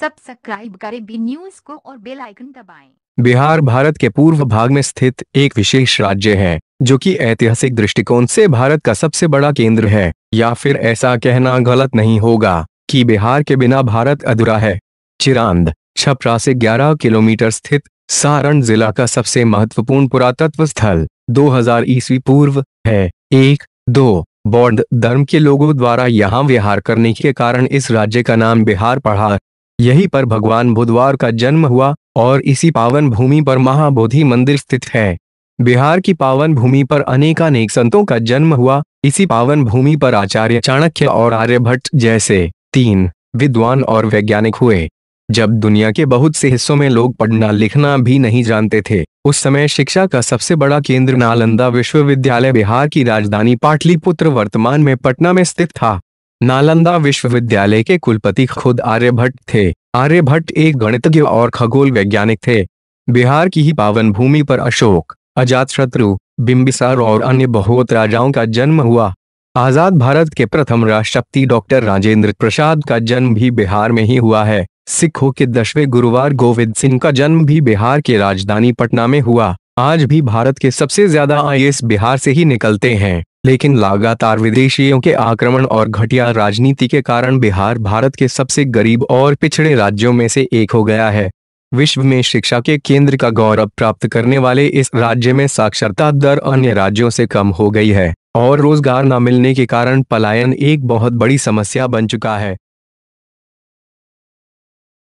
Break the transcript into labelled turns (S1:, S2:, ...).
S1: Subscribe करें B news को और बेल आइकन दबाएं।
S2: बिहार भारत के पूर्व भाग में स्थित एक विशेष राज्य है जो कि ऐतिहासिक दृष्टिकोण से भारत का सबसे बड़ा केंद्र है या फिर ऐसा कहना गलत नहीं होगा कि बिहार के बिना भारत अधूरा है चिरांद छपरा से 11 किलोमीटर स्थित सारण जिला का सबसे महत्वपूर्ण पुरातत्व स्थल 2000 ईस्वी पूर्व है एक दो बौद्ध धर्म के लोगों द्वारा यहाँ विहार करने के कारण इस राज्य का नाम बिहार पढ़ा यहीं पर भगवान बुधवार का जन्म हुआ और इसी पावन भूमि पर महाबोधि मंदिर स्थित है बिहार की पावन भूमि पर अनेकानेक संतों का जन्म हुआ इसी पावन भूमि पर आचार्य चाणक्य और आर्यभट्ट जैसे तीन विद्वान और वैज्ञानिक हुए जब दुनिया के बहुत से हिस्सों में लोग पढ़ना लिखना भी नहीं जानते थे उस समय शिक्षा का सबसे बड़ा केंद्र नालंदा विश्वविद्यालय बिहार की राजधानी पाटलिपुत्र वर्तमान में पटना में स्थित था नालंदा विश्वविद्यालय के कुलपति खुद आर्यभट्ट थे आर्यभट्ट एक गणितज्ञ और खगोल वैज्ञानिक थे बिहार की ही पावन भूमि पर अशोक अजातशत्रु बिंबिसार और अन्य बहुत राजाओं का जन्म हुआ आजाद भारत के प्रथम राष्ट्रपति डॉक्टर राजेंद्र प्रसाद का जन्म भी बिहार में ही हुआ है सिखों के दसवें गुरुवार गोविंद सिंह का जन्म भी बिहार के राजधानी पटना में हुआ आज भी भारत के सबसे ज्यादा आई बिहार से ही निकलते हैं लेकिन लगातार विदेशियों के आक्रमण और घटिया राजनीति के कारण बिहार भारत के सबसे गरीब और पिछड़े राज्यों में से एक हो गया है विश्व में शिक्षा के केंद्र का गौरव प्राप्त करने वाले इस राज्य में साक्षरता दर अन्य राज्यों से कम हो गई है और रोजगार न मिलने के कारण पलायन एक बहुत बड़ी समस्या बन चुका है